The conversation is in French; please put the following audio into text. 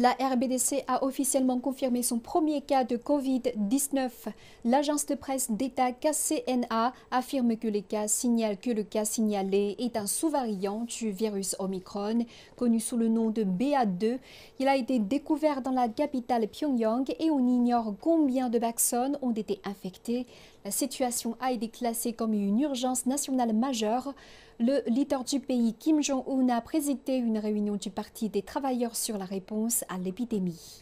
La RBDC a officiellement confirmé son premier cas de Covid-19. L'agence de presse d'État KCNA affirme que le cas signalé est un sous-variant du virus Omicron, connu sous le nom de BA2. Il a été découvert dans la capitale Pyongyang et on ignore combien de personnes ont été infectées. La situation a été classée comme une urgence nationale majeure. Le leader du pays, Kim Jong-un, a présidé une réunion du Parti des travailleurs sur la réponse à l'épidémie.